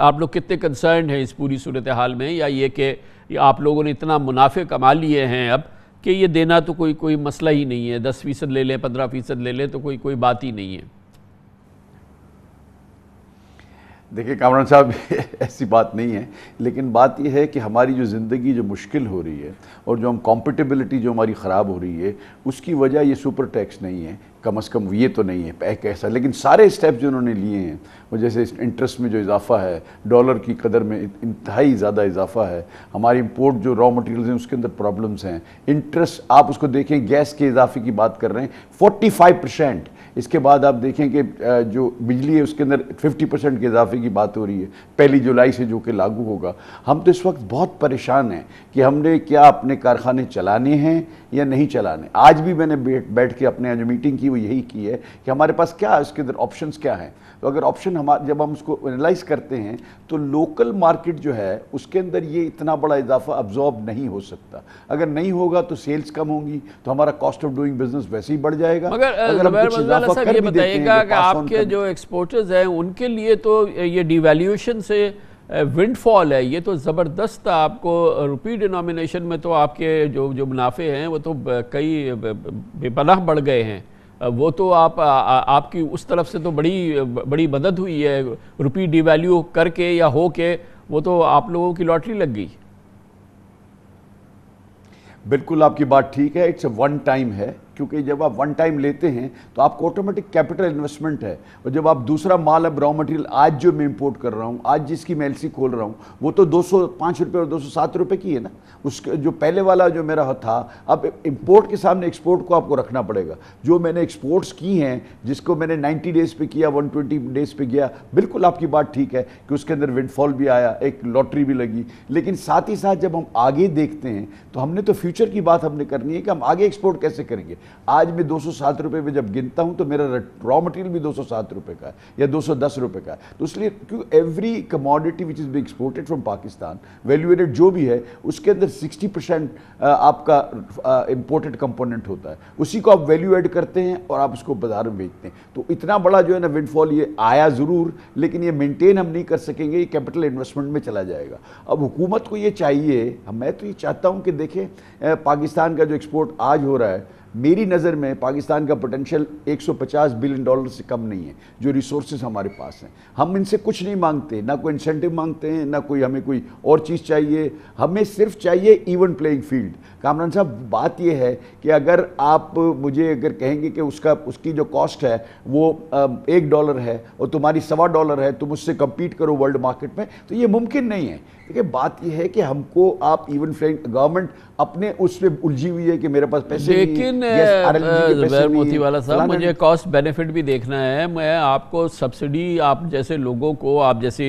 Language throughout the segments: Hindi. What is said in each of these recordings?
आप लोग कितने कंसर्न हैं इस पूरी सूरत हाल में या ये कि आप लोगों ने इतना मुनाफे कमा लिए हैं अब कि ये देना तो कोई कोई मसला ही नहीं है दस फ़ीसद ले लें पंद्रह फ़ीसद ले लें तो कोई कोई बात ही नहीं है देखिए कामरान साहब ऐसी बात नहीं है लेकिन बात यह है कि हमारी जो ज़िंदगी जो मुश्किल हो रही है और जो हम कॉम्पिटिबिलिटी जो हमारी ख़राब हो रही है उसकी वजह ये सुपर टैक्स नहीं है कम अज़ कम ये तो नहीं है पैक ऐसा लेकिन सारे स्टेप जो उन्होंने लिए हैं वो जैसे इंटरेस्ट में जो इजाफा है डॉलर की कदर में इंतहाई ज़्यादा इजाफा है हमारी इम्पोर्ट जो रॉ मटेरियल्स हैं उसके अंदर प्रॉब्लम्स हैं इंटरेस्ट आप उसको देखें गैस के इजाफे की बात कर रहे हैं फोर्टी फाइव परसेंट इसके बाद आप देखें कि जो बिजली है उसके अंदर 50 परसेंट के इजाफे की बात हो रही है पहली जुलाई से जो कि लागू होगा हम तो इस वक्त बहुत परेशान हैं कि हमने क्या अपने कारखाने चलाने हैं या नहीं चलाने आज भी मैंने बैठ बैठ के अपने जो मीटिंग की वो यही की है कि हमारे पास क्या है उसके अंदर ऑप्शन क्या हैं तो अगर ऑप्शन हमारे जब हम उसको एनालाइज करते हैं तो लोकल मार्केट जो है उसके अंदर ये इतना बड़ा इजाफा अब्जॉर्ब नहीं हो सकता अगर नहीं होगा तो सेल्स कम होंगी तो हमारा कॉस्ट ऑफ डूइंग बिजनेस वैसे ही बढ़ जाएगा अगर, अगर साहब ये बताइएगा कि आपके जो एक्सपोर्टर्स हैं उनके लिए तो ये डिवेल्यूशन से विंडफॉल है ये तो ज़बरदस्त आपको रुपी डिनोमिनेशन में तो आपके जो जो मुनाफे हैं वो तो कई बेपनाह बढ़ गए हैं वो तो आप आ, आ, आपकी उस तरफ से तो बड़ी बड़ी मदद हुई है रुपी डिवेल्यू करके या हो के वो तो आप लोगों की लॉटरी लग गई बिल्कुल आपकी बात ठीक है इट्स वन टाइम है क्योंकि जब आप वन टाइम लेते हैं तो आपको ऑटोमेटिक कैपिटल इन्वेस्टमेंट है और जब आप दूसरा माल अब रॉ मटेरियल आज जो मैं इंपोर्ट कर रहा हूँ आज जिसकी मैं एलसी खोल रहा हूँ वो तो दो सौ रुपये और दो सौ रुपये की है ना उसके जो पहले वाला जो मेरा था अब इम्पोर्ट के सामने एक्सपोर्ट को आपको रखना पड़ेगा जो मैंने एक्सपोर्ट्स की हैं जिसको मैंने नाइन्टी डेज़ पर किया वन डेज़ पर गया बिल्कुल आपकी बात ठीक है कि उसके अंदर विंडफॉल भी आया एक लॉटरी भी लगी लेकिन साथ ही साथ जब हम आगे देखते हैं तो हमने तो फ्यूचर की बात हमने करनी है कि हम आगे एक्सपोर्ट कैसे करेंगे आज मैं दो सौ सात रुपये में जब गिनता हूँ तो मेरा रॉ मटेरियल भी दो सौ सात का है या दो सौ दस का है तो इसलिए क्यों every commodity which is be exported from Pakistan valuated जो भी है उसके अंदर सिक्सटी परसेंट आपका इम्पोर्टेड कंपोनेंट होता है उसी को आप वैल्यू एड करते हैं और आप उसको बाजार में बेचते हैं तो इतना बड़ा जो है ना विंडफॉल ये आया ज़रूर लेकिन ये मेनटेन हम नहीं कर सकेंगे ये कैपिटल इन्वेस्टमेंट में चला जाएगा अब हुकूमत को ये चाहिए मैं तो ये चाहता हूँ कि देखें पाकिस्तान का जो एक्सपोर्ट आज हो रहा है मेरी नज़र में पाकिस्तान का पोटेंशियल 150 बिलियन डॉलर से कम नहीं है जो रिसोर्सेज हमारे पास हैं हम इनसे कुछ नहीं मांगते ना कोई इंसेंटिव मांगते हैं ना कोई हमें कोई और चीज़ चाहिए हमें सिर्फ चाहिए इवन प्लेइंग फील्ड कामरान साहब बात यह है कि अगर आप मुझे अगर कहेंगे कि उसका उसकी जो कॉस्ट है वो एक डॉलर है और तुम्हारी सवा डॉलर है तुम उससे कम्पीट करो वर्ल्ड मार्केट में तो ये मुमकिन नहीं है देखिए बात यह है कि हमको आप इवन प्लेइंग गवर्नमेंट अपने उसमें उलझी हुई है कि मेरे पास पैसे लेकिन जुबैर वाला साहब मुझे कॉस्ट बेनिफिट भी देखना है मैं आपको सब्सिडी आप जैसे लोगों को आप जैसी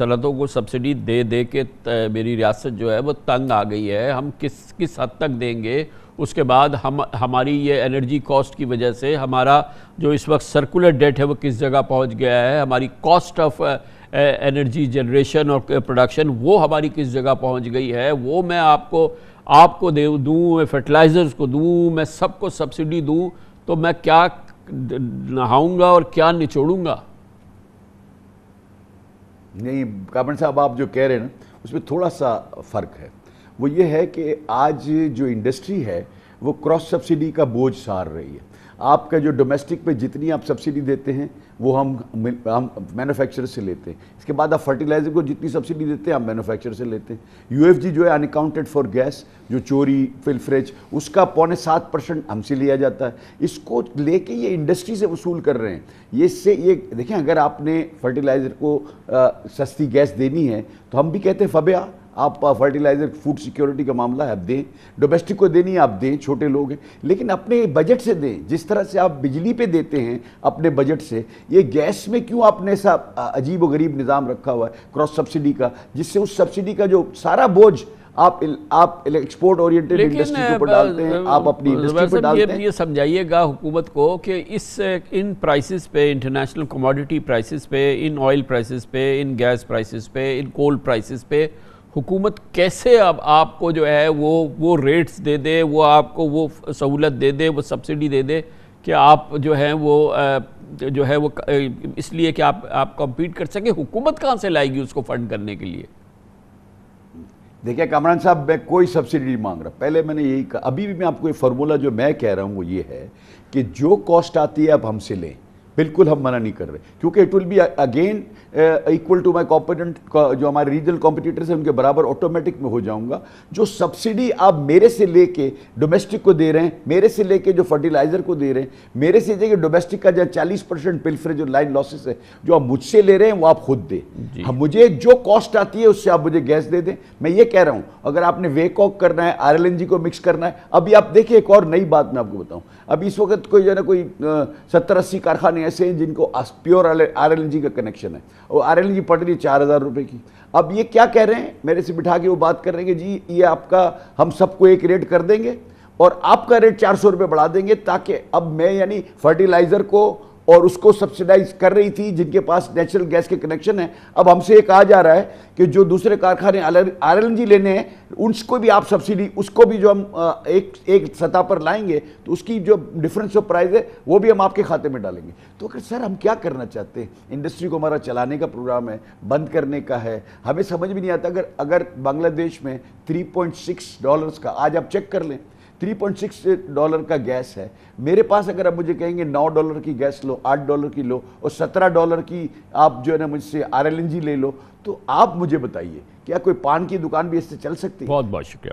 सनतों को सब्सिडी दे दे के मेरी रियासत जो है वो तंग आ गई है हम किस किस हद तक देंगे उसके बाद हम हमारी ये एनर्जी कॉस्ट की वजह से हमारा जो इस वक्त सर्कुलर डेट है वो किस जगह पहुंच गया है हमारी कॉस्ट ऑफ एनर्जी जनरेशन और प्रोडक्शन वो हमारी किस जगह पहुंच गई है वो मैं आपको आपको दे दूँ मैं फर्टिलाइज़र्स को दूँ मैं सबको सब्सिडी दूँ तो मैं क्या नहाऊंगा और क्या निचोड़ूंगा नहीं कामन साहब आप जो कह रहे हैं ना उसमें थोड़ा सा फ़र्क है वो ये है कि आज जो इंडस्ट्री है वो क्रॉस सब्सिडी का बोझ सार रही है आपका जो डोमेस्टिक पे जितनी आप सब्सिडी देते हैं वो हम हम मैन्युफैक्चरर से लेते हैं इसके बाद आप फर्टिलाइज़र को जितनी सब्सिडी देते हैं आप मैन्युफैक्चरर से लेते हैं यूएफजी जो है अनकाउंटेड फॉर गैस जो चोरी फिलफ्रेज उसका पौने सात परसेंट हमसे लिया जाता है इसको लेके ये इंडस्ट्री से वसूल कर रहे हैं ये इससे ये देखें अगर आपने फर्टिलाइज़र को आ, सस्ती गैस देनी है तो हम भी कहते हैं फबया आप फर्टिलाइजर फूड सिक्योरिटी का मामला है आप दें डोमेस्टिक को देनी आप दें छोटे लोग हैं लेकिन अपने बजट से दें जिस तरह से आप बिजली पे देते हैं अपने बजट से ये गैस में क्यों आपने ऐसा अजीब व गरीब निज़ाम रखा हुआ है क्रॉस सब्सिडी का जिससे उस सब्सिडी का जो सारा बोझ आप इल, आप एक्सपोर्ट ओरिएंटेड इंडस्ट्री के ऊपर डालते हैं आप अपनी इंडस्ट्री पर डालते हैं ये समझाइएगा हुकूमत को कि इस इन प्राइसेस पे इंटरनेशनल कमोडिटी प्राइसेस पे इन ऑयल प्राइसेस पे इन गैस प्राइसेस पे इन कोल प्राइसेस पे हुकूमत कैसे अब आपको जो है वो वो रेट्स दे दे वो आपको वो सहूलत दे दे वो सब्सिडी दे दे कि आप जो है वो जो है वो इसलिए कि आप आप कम्पीट कर सकें हुकूमत कहाँ से लाएगी उसको फंड करने के लिए देखिए कामरान साहब मैं कोई सब्सिडी मांग रहा पहले मैंने यही कहा अभी भी मैं आपको ये फार्मूला जो मैं कह रहा हूँ वो ये है कि जो कॉस्ट आती है आप हमसे लें बिल्कुल हम मना नहीं कर रहे क्योंकि it will be again equal to my competent जो हमारे रीजनल कॉम्पिटिटर्स हैं उनके बराबर ऑटोमेटिक में हो जाऊंगा जो सब्सिडी आप मेरे से लेके डोमेस्टिक को दे रहे हैं मेरे से लेके जो फर्टिलाइजर को दे रहे हैं मेरे से देखिए डोमेस्टिक का जो चालीस परसेंट जो लाइन लॉसेस है जो आप मुझसे ले रहे हैं वो आप खुद दें हम मुझे जो कॉस्ट आती है उससे आप मुझे गैस दे दें मैं ये कह रहा हूँ अगर आपने वेकॉक करना है आर को मिक्स करना है अभी आप देखिए एक और नई बात मैं आपको बताऊँ अभी इस वक्त कोई जो ना कोई uh, सत्तर अस्सी कारखाने ऐसे हैं जिनको प्योर आर एल का कनेक्शन है वो आर एल पड़ रही है चार हज़ार रुपये की अब ये क्या कह रहे हैं मेरे से बिठा के वो बात कर रहे हैं कि जी ये आपका हम सबको एक रेट कर देंगे और आपका रेट चार सौ बढ़ा देंगे ताकि अब मैं यानी फर्टिलाइज़र को और उसको सब्सिडाइज कर रही थी जिनके पास नेचुरल गैस के कनेक्शन है अब हमसे ये कहा जा रहा है कि जो दूसरे कारखाने आर लेने हैं उसको भी आप सब्सिडी उसको भी जो हम एक एक सतह पर लाएंगे तो उसकी जो डिफरेंस ऑफ प्राइस है वो भी हम आपके खाते में डालेंगे तो अगर सर हम क्या करना चाहते हैं इंडस्ट्री को हमारा चलाने का प्रोग्राम है बंद करने का है हमें समझ भी नहीं आता अगर अगर बांग्लादेश में थ्री डॉलर्स का आज आप चेक कर लें 3.6 डॉलर का गैस है मेरे पास अगर आप मुझे कहेंगे 9 डॉलर की गैस लो 8 डॉलर की लो और 17 डॉलर की आप जो है ना मुझसे आर ले लो तो आप मुझे बताइए क्या कोई पान की दुकान भी इससे चल सकती है बहुत बहुत शुक्रिया